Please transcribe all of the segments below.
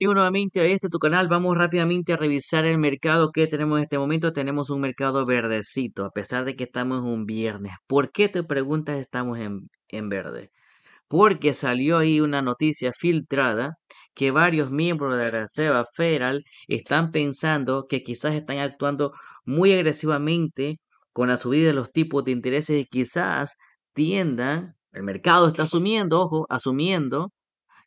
nuevamente a este tu canal, vamos rápidamente a revisar el mercado que tenemos en este momento. Tenemos un mercado verdecito, a pesar de que estamos un viernes. ¿Por qué te preguntas estamos en, en verde? Porque salió ahí una noticia filtrada que varios miembros de la Reserva Federal están pensando que quizás están actuando muy agresivamente con la subida de los tipos de intereses y quizás tiendan, el mercado está asumiendo, ojo, asumiendo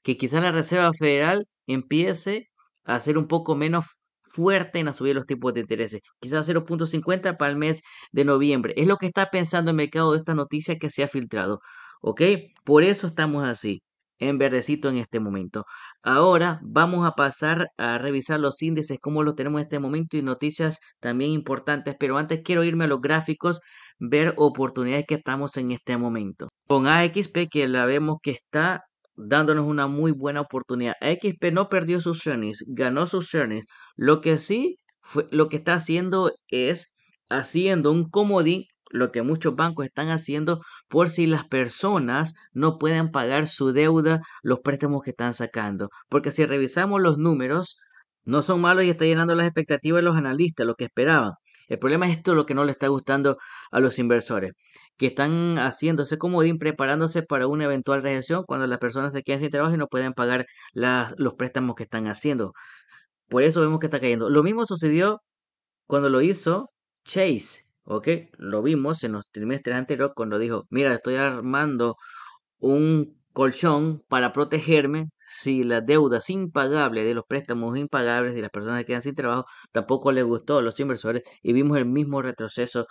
que quizás la Reserva Federal empiece a ser un poco menos fuerte en a subir los tipos de intereses, quizás 0.50 para el mes de noviembre. Es lo que está pensando el mercado de esta noticia que se ha filtrado. ¿Ok? Por eso estamos así, en verdecito en este momento. Ahora vamos a pasar a revisar los índices, cómo los tenemos en este momento y noticias también importantes, pero antes quiero irme a los gráficos, ver oportunidades que estamos en este momento. Con AXP que la vemos que está dándonos una muy buena oportunidad. XP no perdió sus earnings. ganó sus earnings. Lo que sí, fue, lo que está haciendo es haciendo un comodín, lo que muchos bancos están haciendo por si las personas no pueden pagar su deuda, los préstamos que están sacando. Porque si revisamos los números, no son malos y está llenando las expectativas de los analistas, lo que esperaban. El problema es esto lo que no le está gustando a los inversores que están haciéndose como comodín, preparándose para una eventual recesión cuando las personas se quedan sin trabajo y no pueden pagar los préstamos que están haciendo. Por eso vemos que está cayendo. Lo mismo sucedió cuando lo hizo Chase, ¿ok? Lo vimos en los trimestres anteriores cuando dijo, mira, estoy armando un colchón para protegerme si deuda es impagable de los préstamos impagables de las personas que quedan sin trabajo tampoco les gustó a los inversores y vimos el mismo retroceso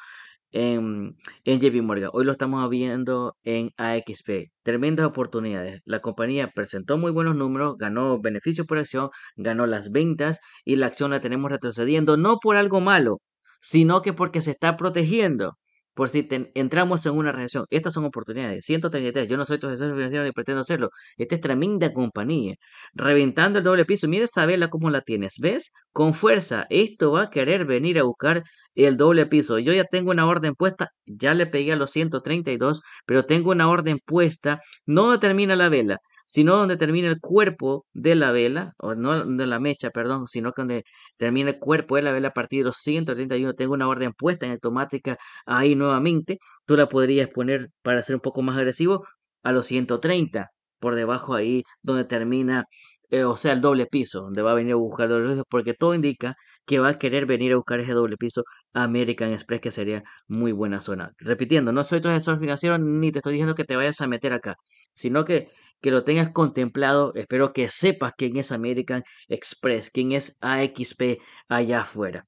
en, JB Morgan. Hoy lo estamos viendo en AXP. Tremendas oportunidades. La compañía presentó muy buenos números, ganó beneficios por acción, ganó las ventas y la acción la tenemos retrocediendo, no por algo malo, sino que porque se está protegiendo. Por si entramos en una reacción. estas son oportunidades. 133, yo no soy tu asesor financiero ni pretendo serlo. Esta es tremenda compañía. Reventando el doble piso, mira esa vela cómo la tienes. ¿Ves? Con fuerza, esto va a querer venir a buscar el doble piso. Yo ya tengo una orden puesta, ya le pegué a los 132, pero tengo una orden puesta. No termina la vela sino donde termina el cuerpo de la vela, o no de la mecha, perdón, sino que donde termina el cuerpo de la vela a partir de los 131, Tengo una orden puesta en automática ahí nuevamente. Tú la podrías poner para ser un poco más agresivo a los 130, por debajo ahí donde termina eh, o sea, el doble piso, donde va a venir a buscar los doble porque todo indica que va a querer venir a buscar ese doble piso American Express, que sería muy buena zona. Repitiendo, no soy tu asesor financiero ni te estoy diciendo que te vayas a meter acá, sino que que lo tengas contemplado. Espero que sepas quién es American Express, quién es AXP allá afuera.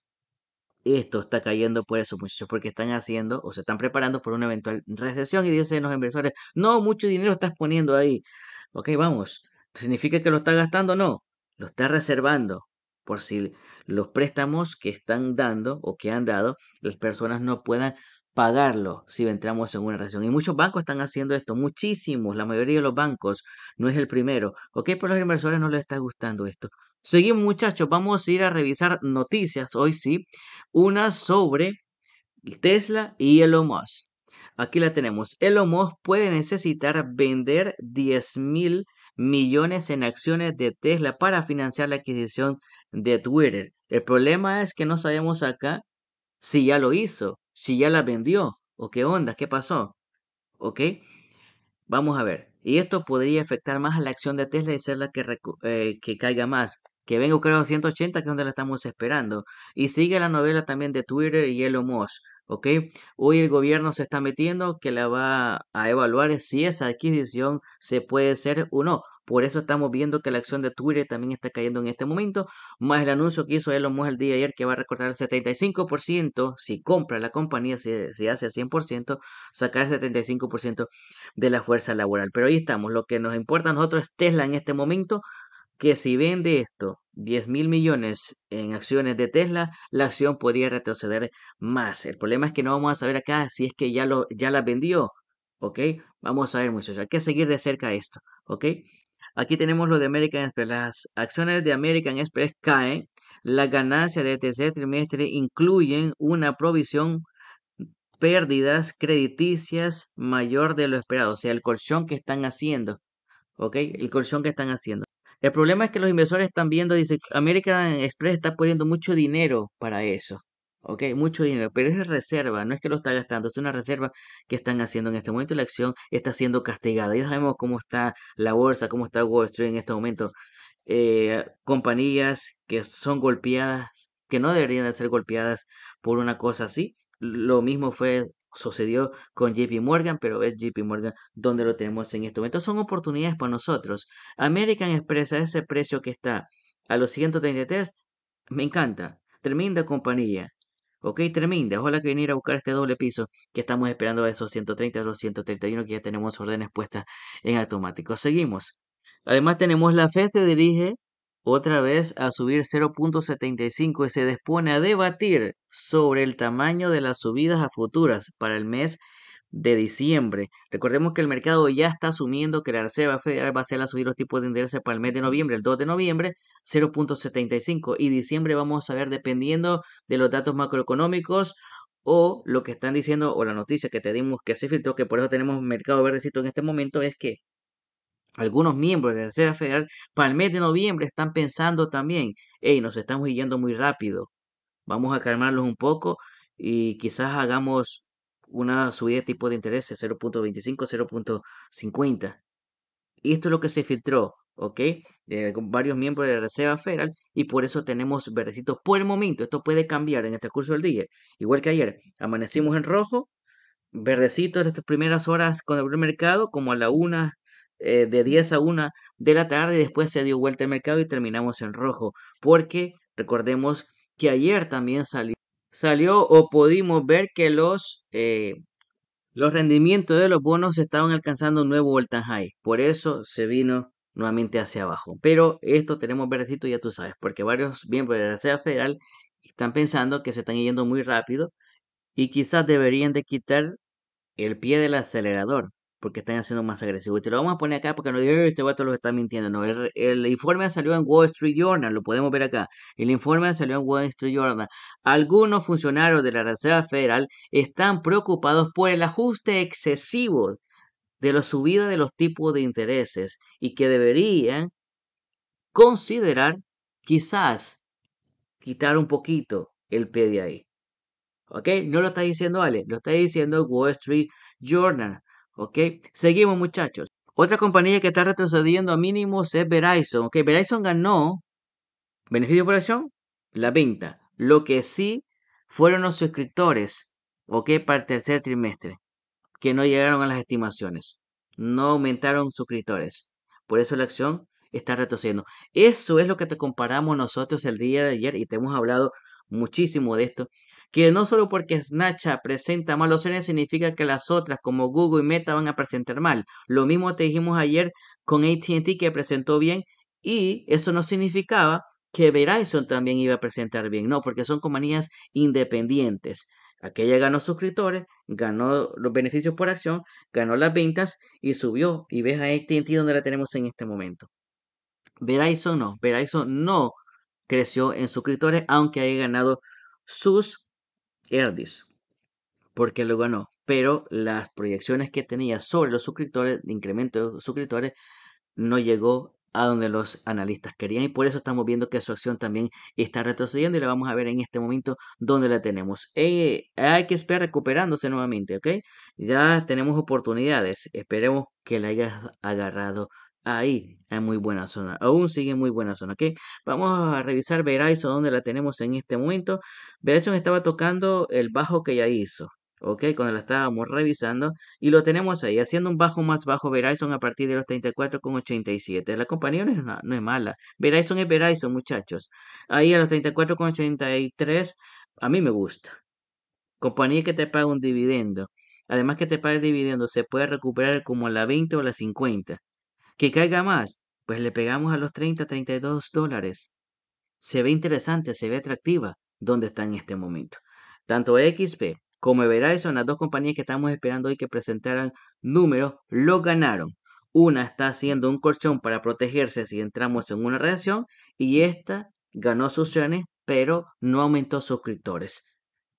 Esto está cayendo por eso, muchachos, porque están haciendo o se están preparando por una eventual recesión y dicen los inversores, no, mucho dinero estás poniendo ahí. Ok, vamos. ¿Significa que lo está gastando? No, lo está reservando por si los préstamos que están dando o que han dado, las personas no puedan pagarlo si entramos en una relación Y muchos bancos están haciendo esto, muchísimos, la mayoría de los bancos, no es el primero. ¿Ok? por los inversores no les está gustando esto. Seguimos muchachos, vamos a ir a revisar noticias hoy sí, una sobre Tesla y Elon Musk. Aquí la tenemos. Elon Musk puede necesitar vender 10 mil millones en acciones de Tesla para financiar la adquisición de Twitter. El problema es que no sabemos acá si ya lo hizo si ya la vendió o qué onda, qué pasó. ¿Ok? Vamos a ver. Y esto podría afectar más a la acción de Tesla y ser la que, eh, que caiga más. Que venga creo a 180, que es donde la estamos esperando. Y sigue la novela también de Twitter y Elon Musk. ¿ok? Hoy el gobierno se está metiendo que la va a evaluar si esa adquisición se puede hacer o no. Por eso estamos viendo que la acción de Twitter también está cayendo en este momento, más el anuncio que hizo Elon Musk el día de ayer que va a recortar el 75%, si compra la compañía, si, si hace el 100%, sacar el 75% de la fuerza laboral. Pero ahí estamos, lo que nos importa a nosotros es Tesla en este momento, que si vende esto 10 mil millones en acciones de Tesla, la acción podría retroceder más. El problema es que no vamos a saber acá si es que ya, lo, ya la vendió. ¿Ok? Vamos a ver, muchachos. Hay que seguir de cerca esto. ¿Ok? Aquí tenemos lo de American Express. Las acciones de American Express caen. Las ganancias de tercer trimestre incluyen una provisión pérdidas crediticias mayor de lo esperado. O sea, el colchón que están haciendo. ¿Ok? El colchón que están haciendo. El problema es que los inversores están viendo, dice, American Express está poniendo mucho dinero para eso. Ok, mucho dinero, pero es reserva, no es que lo está gastando, es una reserva que están haciendo en este momento. y La acción está siendo castigada. Ya sabemos cómo está la bolsa, cómo está Wall Street en este momento. Eh, compañías que son golpeadas, que no deberían de ser golpeadas por una cosa así, lo mismo fue, sucedió con JP Morgan, pero es JP Morgan donde lo tenemos en este momento. Son oportunidades para nosotros. American Express a ese precio que está a los 133, me encanta. Tremenda compañía. Ok, tremenda. Ojalá que venir a buscar este doble piso que estamos esperando a esos 130 a los 131 que ya tenemos órdenes puestas en automático. Seguimos. Además tenemos la Fed se dirige otra vez a subir 0.75 y se dispone a debatir sobre el tamaño de las subidas a futuras para el mes de diciembre. Recordemos que el mercado ya está asumiendo que la Reserva Federal va a hacer a subir los tipos de interés para el mes de noviembre, el 2 de noviembre, 0.75 y diciembre vamos a ver dependiendo de los datos macroeconómicos o lo que están diciendo o la noticia que te dimos que se filtró, que por eso tenemos mercado verdecito en este momento, es que algunos miembros de la Reserva Federal para el mes de noviembre están pensando también, hey, nos estamos yendo muy rápido, vamos a calmarlos un poco y quizás hagamos una subida de tipo de interés de 0.25, 0.50. Y esto es lo que se filtró, ¿ok? De varios miembros de la Reserva Federal y por eso tenemos verdecitos por el momento. Esto puede cambiar en este curso del día. Igual que ayer, amanecimos en rojo, verdecitos en estas primeras horas con el mercado, como a la una eh, de 10 a 1 de la tarde, y después se dio vuelta el mercado y terminamos en rojo, porque recordemos que ayer también salió, salió o pudimos ver que los, eh, los rendimientos de los bonos estaban alcanzando un nuevo all high, por eso se vino nuevamente hacia abajo. Pero esto tenemos verdecito, ya tú sabes, porque varios miembros de la Reserva Federal están pensando que se están yendo muy rápido y quizás deberían de quitar el pie del acelerador porque están haciendo más agresivos. Y te lo vamos a poner acá porque no digo, este vato lo está mintiendo. el, informe salió en Wall Street Journal, lo podemos ver acá. El informe salió en Wall Street Journal. Algunos funcionarios de la Reserva Federal están preocupados por el ajuste excesivo de la subida de los tipos de intereses y que deberían considerar quizás quitar un poquito el PDI. ¿Ok? No lo está diciendo Ale, lo está diciendo Wall Street Journal. ¿ok? Seguimos muchachos. Otra compañía que está retrocediendo a mínimos es Verizon. Ok, Verizon ganó beneficio por acción, la venta. Lo que sí fueron los suscriptores, ok, para el tercer trimestre, que no llegaron a las estimaciones. No aumentaron suscriptores. Por eso la acción está retrocediendo. Eso es lo que te comparamos nosotros el día de ayer y te hemos hablado muchísimo de esto que no solo porque Snapchat presenta malos opciones significa que las otras como Google y Meta van a presentar mal. Lo mismo te dijimos ayer con ATT que presentó bien y eso no significaba que Verizon también iba a presentar bien, no, porque son compañías independientes. Aquella ganó suscriptores, ganó los beneficios por acción, ganó las ventas y subió. Y ves a ATT donde la tenemos en este momento. Verizon no, Verizon no creció en suscriptores, aunque haya ganado sus Erdis, porque lo ganó. Pero las proyecciones que tenía sobre los suscriptores, de incremento de suscriptores, no llegó a donde los analistas querían y por eso estamos viendo que su acción también está retrocediendo y la vamos a ver en este momento donde la tenemos. Eh, hay que esperar recuperándose nuevamente, ¿ok? Ya tenemos oportunidades, esperemos que la hayas agarrado ahí en muy buena zona. Aún sigue muy buena zona. ¿ok? Vamos a revisar Verizon donde la tenemos en este momento. Verizon estaba tocando el bajo que ya hizo. ¿ok? Cuando la estábamos revisando y lo tenemos ahí, haciendo un bajo más bajo Verizon a partir de los 34,87. La compañía no es, es, mala. Verizon es Verizon, muchachos. Ahí a los 34,83 a mí me gusta. Compañía que te paga un dividendo. Además que te paga el dividendo, se puede recuperar como a la 20 o la 50. ¿Que caiga más? Pues le pegamos a los 30, 32 dólares. Se ve interesante, se ve atractiva donde está en este momento. Tanto XP como Verizon, las dos compañías que estamos esperando hoy que presentaran números, lo ganaron. Una está haciendo un colchón para protegerse si entramos en una reacción y esta ganó sus shares pero no aumentó suscriptores.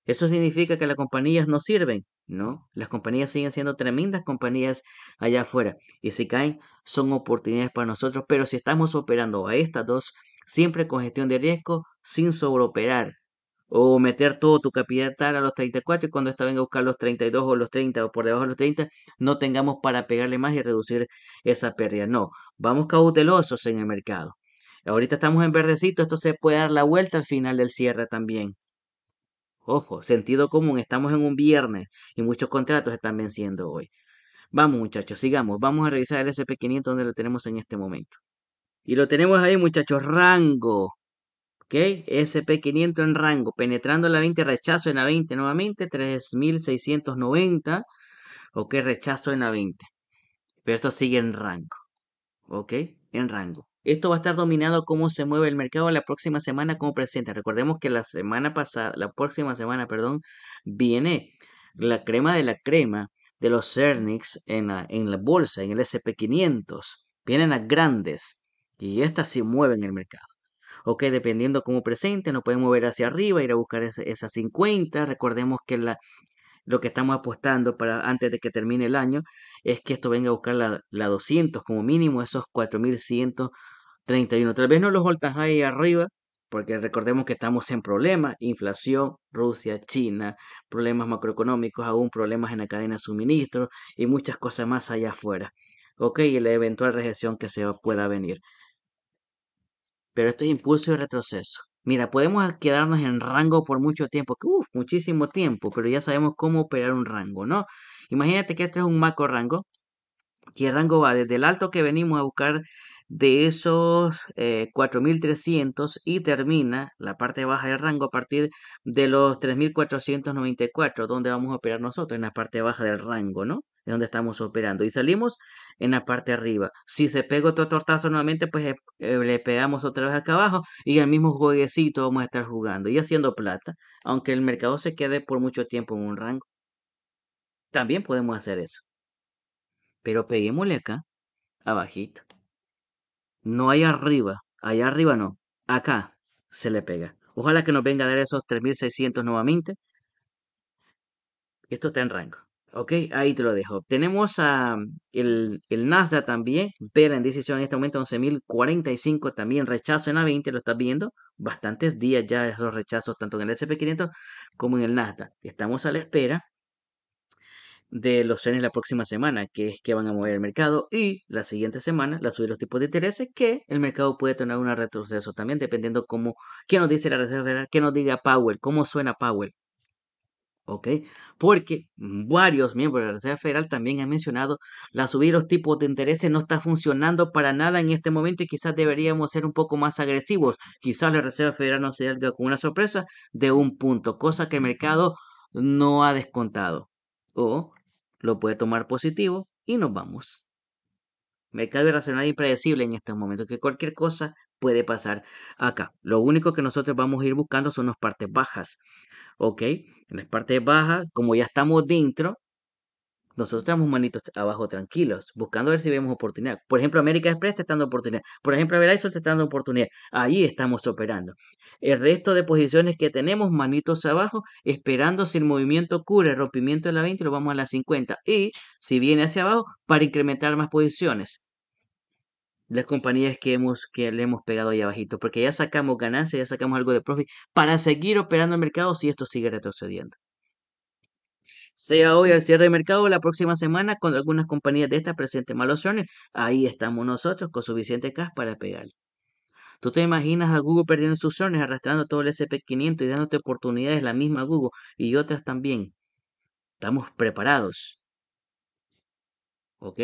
Eso significa que las compañías no sirven, ¿no? Las compañías siguen siendo tremendas compañías allá afuera y si caen son oportunidades para nosotros, pero si estamos operando a estas dos, siempre con gestión de riesgo, sin sobreoperar o meter todo tu capital a los 34 y cuando esta venga a buscar los 32 o los 30 o por debajo de los 30, no tengamos para pegarle más y reducir esa pérdida. No, vamos cautelosos en el mercado. Ahorita estamos en verdecito, esto se puede dar la vuelta al final del cierre también. Ojo, sentido común, estamos en un viernes y muchos contratos están venciendo hoy. Vamos muchachos, sigamos, vamos a revisar el SP500 donde lo tenemos en este momento. Y lo tenemos ahí muchachos, rango. ¿Ok? SP500 en rango, penetrando la 20, rechazo en la 20 nuevamente, 3690. ¿Ok? Rechazo en la 20. Pero esto sigue en rango. ¿Ok? En rango. Esto va a estar dominado cómo se mueve el mercado la próxima semana como presente. Recordemos que la semana pasada, la próxima semana, perdón, viene la crema de la crema de los Cernix en la, en la bolsa, en el SP500. Vienen las grandes y estas sí mueven el mercado. Ok, dependiendo cómo presente, nos pueden mover hacia arriba, ir a buscar esas 50. Recordemos que la, lo que estamos apostando para antes de que termine el año es que esto venga a buscar la, la 200 como mínimo, esos 4100 31. Tal vez no los voltas ahí arriba, porque recordemos que estamos en problemas, inflación, Rusia, China, problemas macroeconómicos, aún problemas en la cadena de suministro y muchas cosas más allá afuera. Ok, y la eventual recesión que se pueda venir. Pero esto es impulso y retroceso. Mira, podemos quedarnos en rango por mucho tiempo, que muchísimo tiempo, pero ya sabemos cómo operar un rango, ¿no? Imagínate que esto es un macro rango, que el rango va desde el alto que venimos a buscar de esos 4.300 eh, y termina la parte baja del rango a partir de los 3.494, donde vamos a operar nosotros, en la parte baja del rango, ¿no? Es donde estamos operando. Y salimos en la parte arriba. Si se pega otro tortazo nuevamente, pues eh, eh, le pegamos otra vez acá abajo y el mismo jueguecito vamos a estar jugando y haciendo plata, aunque el mercado se quede por mucho tiempo en un rango. También podemos hacer eso. Pero peguémosle acá, abajito. No hay arriba. Allá arriba no. Acá se le pega. Ojalá que nos venga a dar esos 3600 nuevamente. Esto está en rango. Ok, ahí te lo dejo. Tenemos a el, el Nasdaq también. Pero en decisión en este momento 11.045. También rechazo en a 20. Lo estás viendo. Bastantes días ya esos rechazos tanto en el SP500 como en el Nasdaq. Estamos a la espera de los trenes la próxima semana, que es que van a mover el mercado, y la siguiente semana la subir los tipos de intereses, que el mercado puede tener un retroceso también, dependiendo cómo, qué nos dice la Reserva Federal, qué nos diga Powell, cómo suena Powell. ¿Ok? Porque varios miembros de la Reserva Federal también han mencionado la subir los tipos de intereses no está funcionando para nada en este momento y quizás deberíamos ser un poco más agresivos. Quizás la Reserva Federal no se salga con una sorpresa de un punto, cosa que el mercado no ha descontado. O lo puede tomar positivo y nos vamos. Mercado irracional e impredecible en estos momentos, que cualquier cosa puede pasar acá. Lo único que nosotros vamos a ir buscando son las partes bajas. ¿Ok? En las partes bajas, como ya estamos dentro, nosotros tenemos manitos abajo tranquilos, buscando ver si vemos oportunidad. Por ejemplo, América Express está dando oportunidad. Por ejemplo, Verizon te está dando oportunidad. Ahí estamos operando. El resto de posiciones que tenemos, manitos abajo, esperando si el movimiento cubre el rompimiento de la 20, lo vamos a la 50. Y si viene hacia abajo, para incrementar más posiciones. Las compañías que, hemos, que le hemos pegado ahí abajito, porque ya sacamos ganancias, ya sacamos algo de profit para seguir operando el mercado si esto sigue retrocediendo sea hoy al cierre de mercado o la próxima semana cuando algunas compañías de estas presenten malos opciones. Ahí estamos nosotros con suficiente cash para pegarle. ¿Tú te imaginas a Google perdiendo sus opciones, arrastrando todo el SP500 y dándote oportunidades la misma Google y otras también? Estamos preparados. ¿Ok?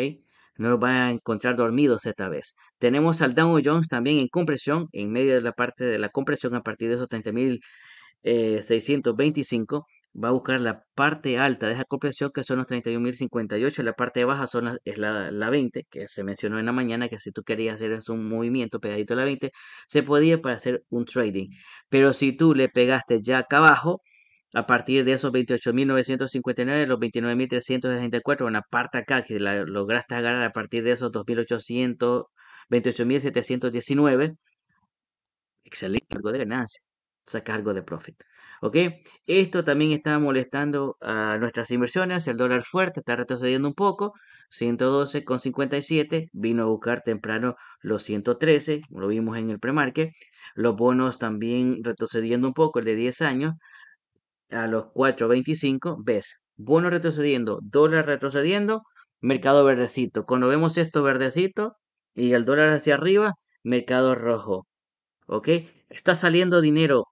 no nos van a encontrar dormidos esta vez. Tenemos al Dow Jones también en compresión, en medio de la parte de la compresión a partir de esos 30.625 va a buscar la parte alta de esa compresión, que son los 31.058, la parte baja son es la, 20, que se mencionó en la mañana, que si tú querías hacer un movimiento pegadito a la 20, se podía para hacer un trading. Pero si tú le pegaste ya acá abajo, a partir de esos 28.959, los 29.364, una parte acá que la lograste agarrar a partir de esos 28.719, excelente, algo de ganancia, sacar algo de profit. ¿Ok? Esto también está molestando a nuestras inversiones. El dólar fuerte está retrocediendo un poco. 112,57 vino a buscar temprano los 113, lo vimos en el premarket. Los bonos también retrocediendo un poco, el de 10 años, a los 4,25. ¿Ves? Bono retrocediendo, dólar retrocediendo, mercado verdecito. Cuando vemos esto verdecito y el dólar hacia arriba, mercado rojo. ¿Ok? Está saliendo dinero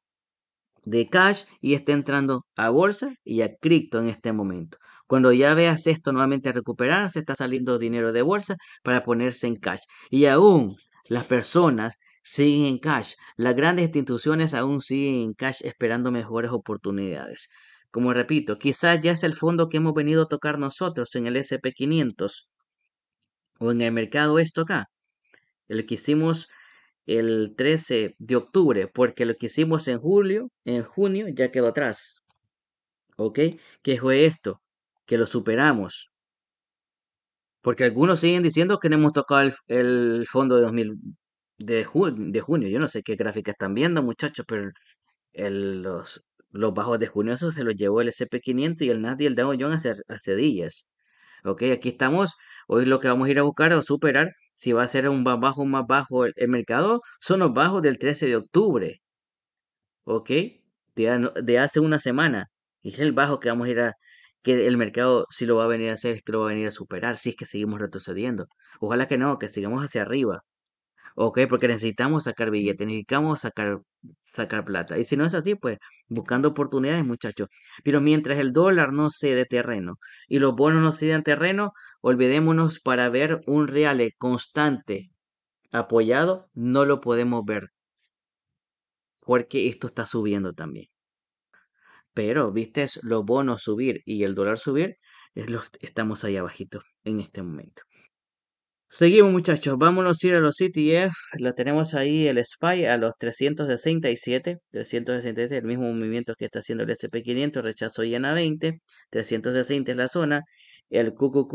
de cash y está entrando a bolsa y a cripto en este momento. Cuando ya veas esto nuevamente recuperarse, está saliendo dinero de bolsa para ponerse en cash. Y aún las personas siguen en cash. Las grandes instituciones aún siguen en cash esperando mejores oportunidades. Como repito, quizás ya es el fondo que hemos venido a tocar nosotros en el SP500 o en el mercado esto acá. El que hicimos el 13 de octubre, porque lo que hicimos en julio, en junio, ya quedó atrás. ¿Ok? ¿Qué fue esto? Que lo superamos. Porque algunos siguen diciendo que no hemos tocado el, fondo de 2000, de, junio, de junio. Yo no sé qué gráfica están viendo, muchachos, pero los, bajos de junio se los llevó el SP500 y el Nasdaq y el Dow Jones hace, hace días. ¿Ok? Aquí estamos. Hoy lo que vamos a ir a buscar es superar si va a ser un más bajo, más bajo el, mercado, son los bajos del 13 de octubre. ¿Ok? De, hace una semana. Y es el bajo que vamos a ir a, que el mercado si lo va a venir a hacer, que lo va a venir a superar, si es que seguimos retrocediendo. Ojalá que no, que sigamos hacia arriba. ¿ok? Porque necesitamos sacar billetes, necesitamos sacar, sacar plata. Y si no es así, pues buscando oportunidades, muchachos. Pero mientras el dólar no cede terreno y los bonos no den terreno, olvidémonos para ver un real constante apoyado, no lo podemos ver. Porque esto está subiendo también. Pero, viste, los bonos subir y el dólar subir, los, estamos ahí abajito en este momento. Seguimos muchachos, vámonos a ir a los CTF, lo tenemos ahí el SPY a los 367, 367 el mismo movimiento que está haciendo el SP500, rechazo en a 20, 360 es la zona, el QQQ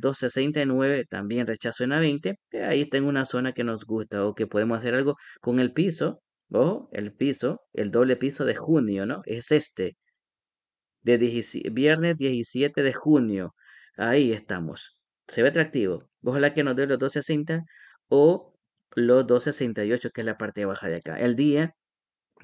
269 eh, también rechazo eh, en a 20, ahí tengo una zona que nos gusta o que podemos hacer algo con el piso, ojo, el piso, el doble piso de junio, ¿no? Es este, de viernes 17 de junio, ahí estamos se ve atractivo. Ojalá que nos dé los 260 o los 268, que es la parte de baja de acá. El día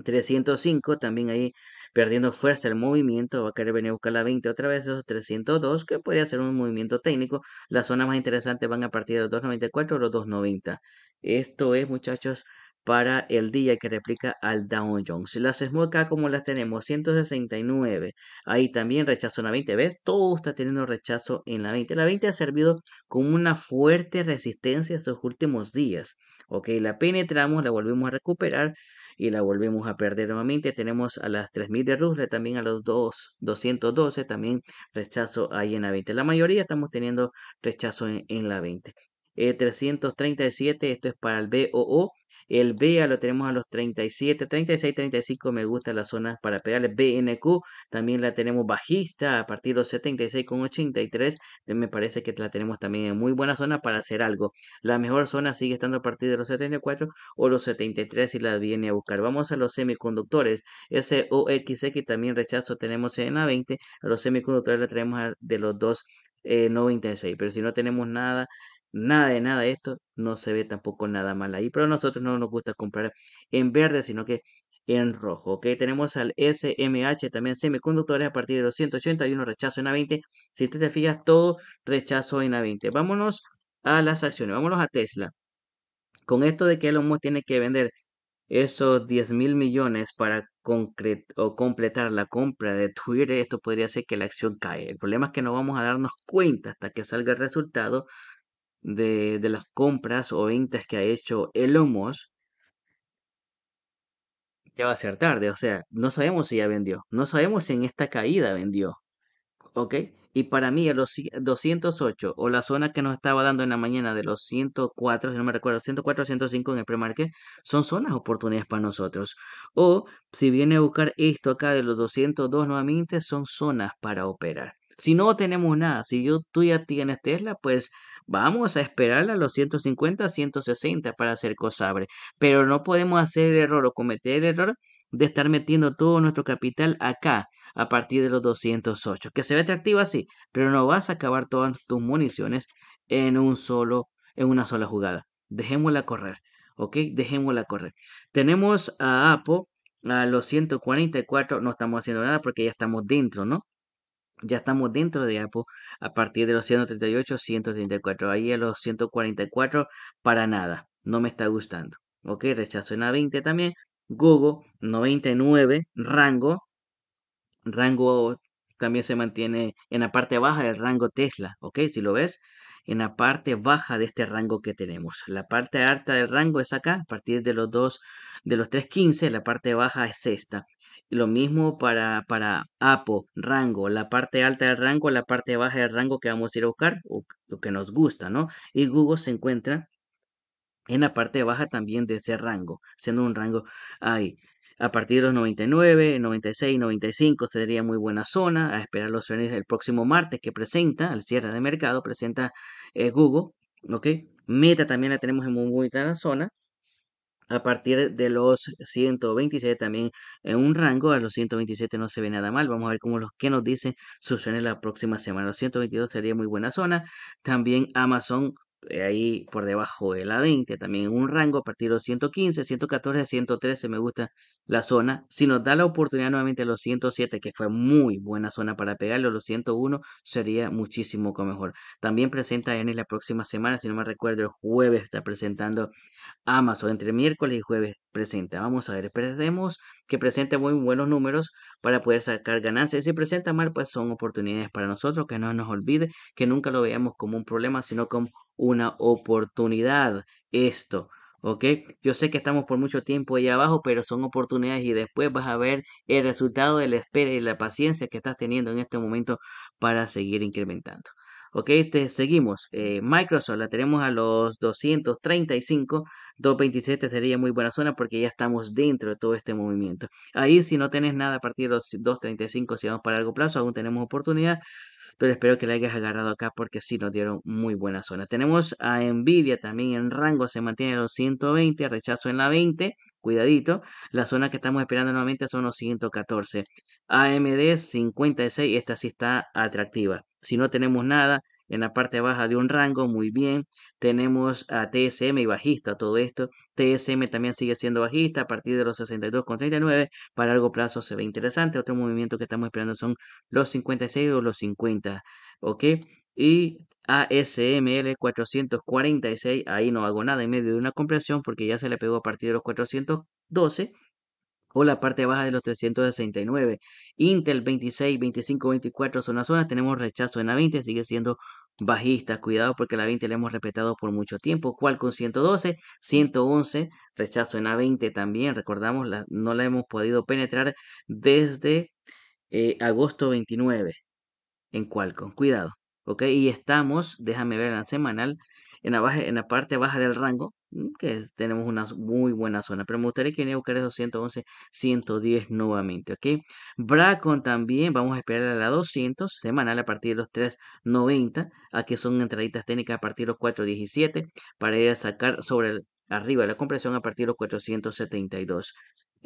305, también ahí perdiendo fuerza el movimiento, va a querer venir a buscar la 20 otra vez, esos 302, que podría ser un movimiento técnico. Las zonas más interesantes van a partir de los 294 o los 290. Esto es, muchachos, para el día que replica al Dow Jones. Las small como las tenemos, 169. Ahí también rechazo en la 20. ¿Ves? Todo está teniendo rechazo en la 20. La 20 ha servido como una fuerte resistencia estos últimos días. Ok, la penetramos, la volvemos a recuperar y la volvemos a perder nuevamente. Tenemos a las 3000 de Rusle, también a los 2, 212, también rechazo ahí en la 20. La mayoría estamos teniendo rechazo en, la 20. 337, eh, esto es para el BOO el BA lo tenemos a los 37, 36, 35 me gusta la zona para pedales. BNQ también la tenemos bajista a partir de los con 76,83. Me parece que la tenemos también en muy buena zona para hacer algo. La mejor zona sigue estando a partir de los 74 o los 73 si la viene a buscar. Vamos a los semiconductores. SOXX también rechazo tenemos en la 20. A los semiconductores la tenemos de los 296. Eh, pero si no tenemos nada Nada de nada esto, no se ve tampoco nada mal ahí, pero a nosotros no nos gusta comprar en verde, sino que en rojo. Ok, tenemos al SMH también semiconductores a partir de los uno rechazo en A20. Si te, te fijas, todo rechazo en A20. Vámonos a las acciones, vámonos a Tesla. Con esto de que Elon Musk tiene que vender esos 10 mil millones para o completar la compra de Twitter, esto podría hacer que la acción cae. El problema es que no vamos a darnos cuenta hasta que salga el resultado de, las compras o ventas que ha hecho el HOMOS, ya va a ser tarde. O sea, no sabemos si ya vendió. No sabemos si en esta caída vendió. ¿Ok? Y para mí, los 208 o la zona que nos estaba dando en la mañana de los 104, si no me recuerdo, 104, 105 en el premarket, son zonas oportunidades para nosotros. O si viene a buscar esto acá de los 202 nuevamente, son zonas para operar. Si no tenemos nada, si yo, tú ya tienes Tesla, pues vamos a esperar a los 150, 160 para hacer cosabre. Pero no podemos hacer el error o cometer el error de estar metiendo todo nuestro capital acá a partir de los 208. Que se ve atractivo así, pero no vas a acabar todas tus municiones en un solo, en una sola jugada. Dejémosla correr, ¿ok? Dejémosla correr. Tenemos a Apo a los 144, no estamos haciendo nada porque ya estamos dentro, ¿no? ya estamos dentro de Apple a partir de los 138, 134. Ahí a los 144 para nada. No me está gustando. Ok, rechazo en a 20 también. Google 99, rango. Rango también se mantiene en la parte baja del rango Tesla. Ok, si lo ves, en la parte baja de este rango que tenemos. La parte alta del rango es acá, a partir de los dos de los 3.15, la parte baja es esta. Lo mismo para, para APO, rango, la parte alta del rango, la parte baja del rango que vamos a ir a buscar o lo que nos gusta, ¿no? Y Google se encuentra en la parte baja también de ese rango, siendo un rango ahí. A partir de los 99, 96, 95 sería muy buena zona. A esperar los fines del próximo martes que presenta, al cierre de mercado, presenta eh, Google. ¿ok? Meta también la tenemos en muy buena zona a partir de los 127 también en un rango a los 127 no se ve nada mal vamos a ver cómo los que nos dicen suceden la próxima semana los 122 sería muy buena zona también Amazon eh, ahí por debajo de la 20, también un rango a partir de los 115, 114, 113 me gusta la zona. Si nos da la oportunidad nuevamente a los 107, que fue muy buena zona para pegarlo, los 101 sería muchísimo mejor. También presenta en la próxima semana, si no me recuerdo, el jueves está presentando Amazon, entre miércoles y jueves presenta. Vamos a ver, perdemos que presente muy buenos números para poder sacar ganancias. Si presenta mal, pues son oportunidades para nosotros, que no nos olvide, que nunca lo veamos como un problema, sino como una oportunidad. Esto. ¿ok? Yo sé que estamos por mucho tiempo ahí abajo, pero son oportunidades y después vas a ver el resultado de la espera y la paciencia que estás teniendo en este momento para seguir incrementando. Ok, seguimos. Eh, Microsoft la tenemos a los 235, 227 sería muy buena zona porque ya estamos dentro de todo este movimiento. Ahí si no tenés nada a partir de los 235, si vamos para largo plazo, aún tenemos oportunidad, pero espero que la hayas agarrado acá porque sí nos dieron muy buena zona. Tenemos a Nvidia también en rango, se mantiene a los 120, rechazo en la 20, cuidadito. La zona que estamos esperando nuevamente son los 114. AMD 56, esta sí está atractiva. Si no tenemos nada en la parte baja de un rango, muy bien. Tenemos a TSM y bajista todo esto. TSM también sigue siendo bajista a partir de los 62,39. Para largo plazo se ve interesante. Otro movimiento que estamos esperando son los 56 o los 50. ¿Ok? Y ASML 446, ahí no hago nada en medio de una compresión porque ya se le pegó a partir de los 412 o la parte baja de los 369. Intel 26, 25, 24 son las zonas. Tenemos rechazo en a 20, sigue siendo bajista. Cuidado porque la 20 la hemos respetado por mucho tiempo. Qualcomm con 112? 111, rechazo en a 20 también. Recordamos, la, no la hemos podido penetrar desde eh, agosto 29 en Qualcomm. Cuidado. ¿ok? Y estamos, déjame ver en la semanal, en la, en la parte baja del rango, Mm, que tenemos una muy buena zona. Pero me gustaría que viniera a buscar esos 111, 110 nuevamente, ¿ok? Bracon también, vamos a esperar a la 200 semanal a partir de los 390, a que son entraditas técnicas a partir de los 417, para ir a sacar sobre arriba la compresión a partir de los 472.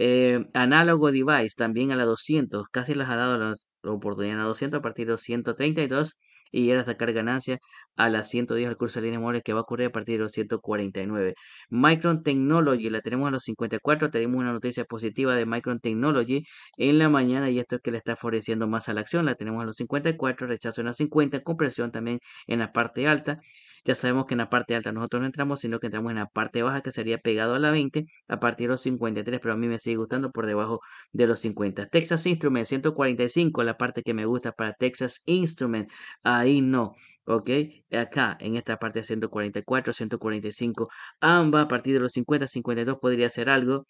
Eh, análogo device también a la 200, casi les ha dado la, oportunidad a la 200 a partir de los 132 y a sacar ganancia a las 110 al curso de líneas móviles que va a ocurrir a partir de los 149. Micron Technology, la tenemos a los 54. Tenemos una noticia positiva de Micron Technology en la mañana y esto es que le está favoreciendo más a la acción. La tenemos a los 54, rechazo en las 50, compresión también en la parte alta. Ya sabemos que en la parte alta nosotros no entramos, sino que entramos en la parte baja que sería pegado a la 20 a partir de los 53, pero a mí me sigue gustando por debajo de los 50. Texas Instrument 145, la parte que me gusta para Texas Instrument. Ahí no. ¿ok? Acá, en esta parte 144, 145, ambas a partir de los 50, 52 podría ser algo.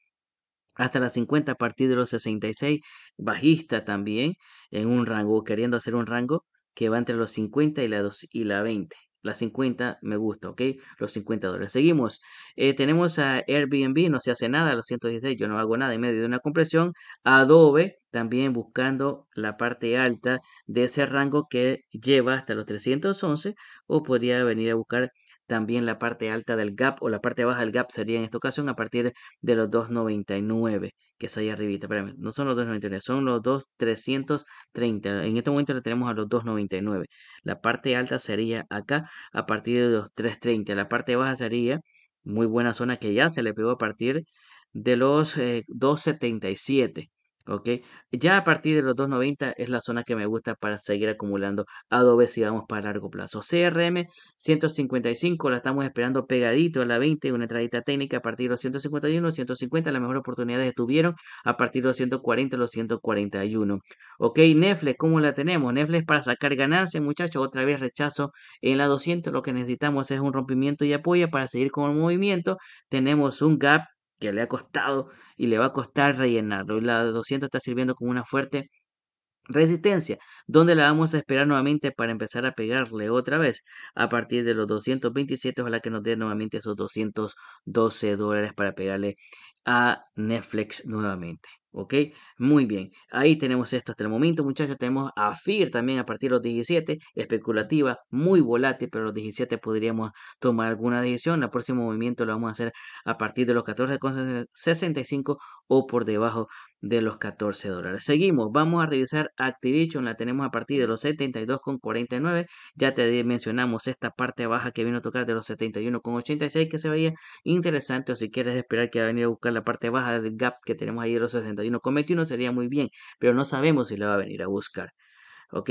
Hasta las 50 a partir de los 66, bajista también, en un rango, queriendo hacer un rango que va entre los 50 y la, y la 20 las 50 me gusta, ¿ok? Los 50 dólares. Seguimos. Eh, tenemos a Airbnb, no se hace nada, los 116, yo no hago nada en medio de una compresión. Adobe, también buscando la parte alta de ese rango que lleva hasta los 311, o podría venir a buscar también la parte alta del gap o la parte baja del gap sería en esta ocasión a partir de los 299 que es ahí arribita. Espérame, no son los 2.99, son los 2.330. En este momento le tenemos a los 2.99. La parte alta sería acá a partir de los 3.30. La parte baja sería muy buena zona que ya se le pegó a partir de los 2.77. Eh, ¿ok? Ya a partir de los 2.90 es la zona que me gusta para seguir acumulando Adobe si vamos para largo plazo. CRM 155 la estamos esperando pegadito a la 20, una entradita técnica a partir de los 151, 150 las mejores oportunidades estuvieron a partir de los 140, los 141. Ok, Netflix, ¿cómo la tenemos? Netflix para sacar ganancias, muchachos, otra vez rechazo en la 200, lo que necesitamos es un rompimiento y apoyo para seguir con el movimiento. Tenemos un gap que le ha costado y le va a costar rellenarlo. Y La 200 está sirviendo como una fuerte resistencia, donde la vamos a esperar nuevamente para empezar a pegarle otra vez a partir de los 227, ojalá que nos dé nuevamente esos 212 dólares para pegarle a Netflix nuevamente. ¿Ok? Muy bien. Ahí tenemos esto hasta el momento, muchachos. Tenemos a FIR también a partir de los 17. Especulativa, muy volátil, pero los 17 podríamos tomar alguna decisión. El próximo movimiento lo vamos a hacer a partir de los 14,65 o por debajo de los 14 dólares. Seguimos, vamos a revisar Activision, la tenemos a partir de los 72,49. Ya te mencionamos esta parte baja que vino a tocar de los 71,86 que se veía interesante. O si quieres esperar que va a venir a buscar la parte baja del gap que tenemos ahí de los 61,21 sería muy bien, pero no sabemos si la va a venir a buscar. ¿Ok?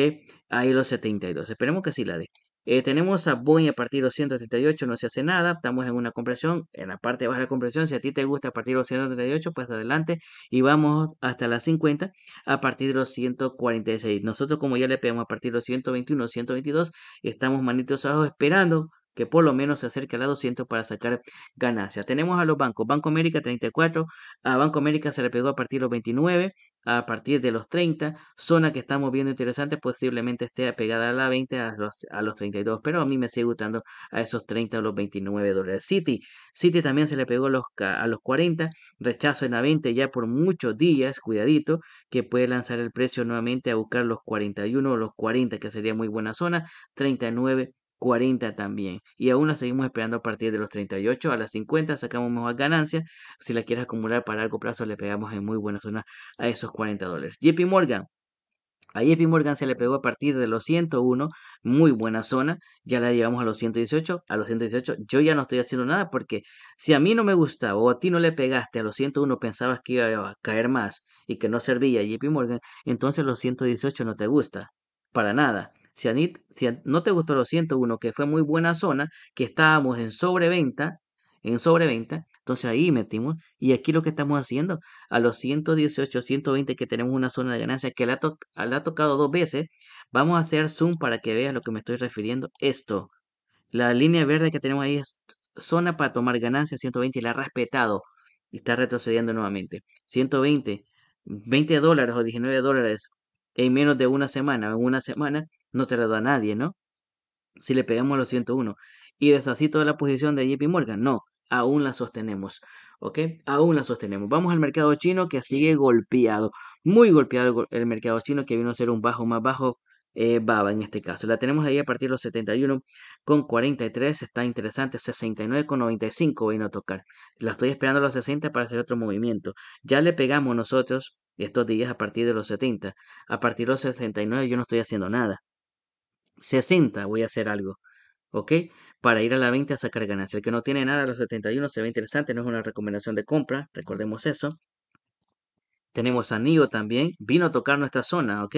Ahí los 72. Esperemos que sí la dé. Eh, tenemos a Boeing a partir de 138, no se hace nada, estamos en una compresión, en la parte baja de la compresión, si a ti te gusta a partir de los 138, pues adelante y vamos hasta las 50 a partir de los 146. Nosotros como ya le pegamos a partir de los 121, 122, estamos manitos abajo esperando que por lo menos se acerque a la 200 para sacar ganancias. Tenemos a los bancos, Banco América 34, a Banco América se le pegó a partir de los 29, a partir de los 30, zona que estamos viendo interesante, posiblemente esté pegada a la 20, a los, 32, pero a mí me sigue gustando a esos 30 o los 29 dólares. City, City también se le pegó a los, a los 40, rechazo en la 20 ya por muchos días, cuidadito, que puede lanzar el precio nuevamente a buscar los 41 o los 40, que sería muy buena zona, 39 40 también. Y aún la seguimos esperando a partir de los 38 a las 50, sacamos mejor ganancias. Si la quieres acumular para largo plazo, le pegamos en muy buena zona a esos 40 dólares. JP Morgan. A JP Morgan se le pegó a partir de los 101, muy buena zona, ya la llevamos a los 118, a los 118 yo ya no estoy haciendo nada porque si a mí no me gustaba o a ti no le pegaste a los 101 pensabas que iba a caer más y que no servía JP Morgan, entonces los 118 no te gusta, para nada. Si, no te gustó los 101, que fue muy buena zona, que estábamos en sobreventa, en sobreventa, entonces ahí metimos. Y aquí lo que estamos haciendo, a los 118, 120 que tenemos una zona de ganancia que la ha, tocado dos veces, vamos a hacer zoom para que veas lo que me estoy refiriendo. Esto, la línea verde que tenemos ahí es zona para tomar ganancia 120 y la ha respetado y está retrocediendo nuevamente. 120, 20 dólares o 19 dólares en menos de una semana. En una semana no te la da nadie, ¿no? Si le pegamos los 101 y deshacito toda la posición de JP Morgan, no, aún la sostenemos. ¿Ok? Aún la sostenemos. Vamos al mercado chino que sigue golpeado. Muy golpeado el mercado chino que vino a ser un bajo más bajo. Eh, Baba en este caso. La tenemos ahí a partir de los 71 con 43. Está interesante. 69 con 95 vino a tocar. La estoy esperando a los 60 para hacer otro movimiento. Ya le pegamos nosotros estos días a partir de los 70. A partir de los 69 yo no estoy haciendo nada. 60 voy a hacer algo, ¿ok? Para ir a la 20 a sacar ganancias, El que no tiene nada a los 71 se ve interesante, no es una recomendación de compra, recordemos eso. Tenemos anillo también, vino a tocar nuestra zona, ¿ok?